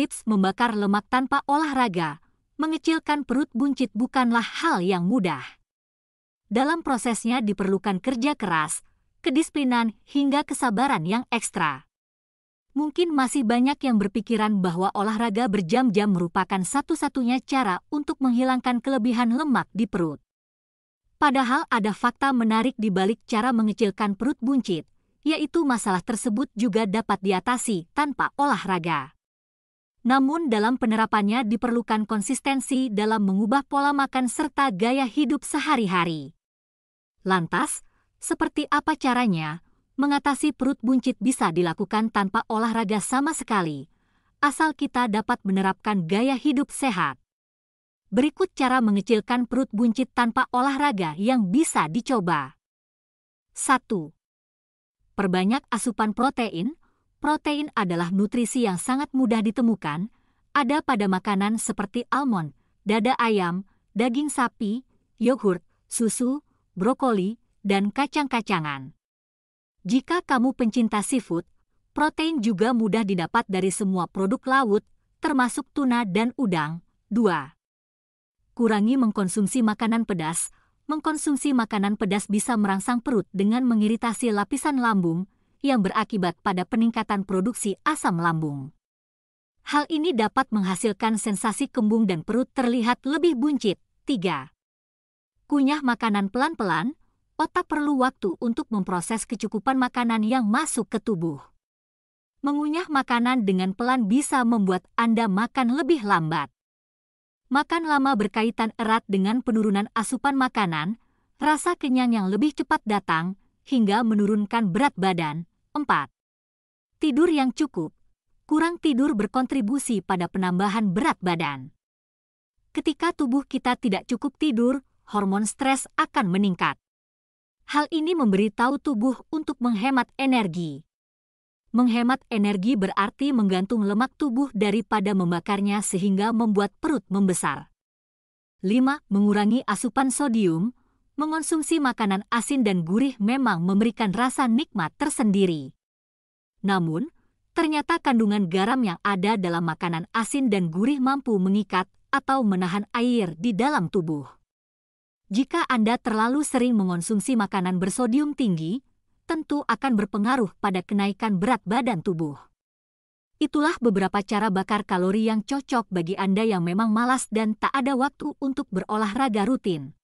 Tips membakar lemak tanpa olahraga, mengecilkan perut buncit bukanlah hal yang mudah. Dalam prosesnya diperlukan kerja keras, kedisiplinan, hingga kesabaran yang ekstra. Mungkin masih banyak yang berpikiran bahwa olahraga berjam-jam merupakan satu-satunya cara untuk menghilangkan kelebihan lemak di perut. Padahal ada fakta menarik di balik cara mengecilkan perut buncit, yaitu masalah tersebut juga dapat diatasi tanpa olahraga namun dalam penerapannya diperlukan konsistensi dalam mengubah pola makan serta gaya hidup sehari-hari. Lantas, seperti apa caranya mengatasi perut buncit bisa dilakukan tanpa olahraga sama sekali, asal kita dapat menerapkan gaya hidup sehat. Berikut cara mengecilkan perut buncit tanpa olahraga yang bisa dicoba. 1. Perbanyak asupan protein, protein adalah nutrisi yang sangat mudah ditemukan, ada pada makanan seperti almond, dada ayam, daging sapi, yogurt, susu, brokoli, dan kacang-kacangan. Jika kamu pencinta seafood, protein juga mudah didapat dari semua produk laut, termasuk tuna dan udang. 2. Kurangi mengkonsumsi makanan pedas. Mengkonsumsi makanan pedas bisa merangsang perut dengan mengiritasi lapisan lambung, yang berakibat pada peningkatan produksi asam lambung. Hal ini dapat menghasilkan sensasi kembung dan perut terlihat lebih buncit. 3. Kunyah makanan pelan-pelan, otak perlu waktu untuk memproses kecukupan makanan yang masuk ke tubuh. Mengunyah makanan dengan pelan bisa membuat Anda makan lebih lambat. Makan lama berkaitan erat dengan penurunan asupan makanan, rasa kenyang yang lebih cepat datang, hingga menurunkan berat badan, 4. Tidur yang cukup. Kurang tidur berkontribusi pada penambahan berat badan. Ketika tubuh kita tidak cukup tidur, hormon stres akan meningkat. Hal ini memberi tahu tubuh untuk menghemat energi. Menghemat energi berarti menggantung lemak tubuh daripada membakarnya sehingga membuat perut membesar. 5. Mengurangi asupan sodium, mengonsumsi makanan asin dan gurih memang memberikan rasa nikmat tersendiri. Namun, ternyata kandungan garam yang ada dalam makanan asin dan gurih mampu mengikat atau menahan air di dalam tubuh. Jika Anda terlalu sering mengonsumsi makanan bersodium tinggi, tentu akan berpengaruh pada kenaikan berat badan tubuh. Itulah beberapa cara bakar kalori yang cocok bagi Anda yang memang malas dan tak ada waktu untuk berolahraga rutin.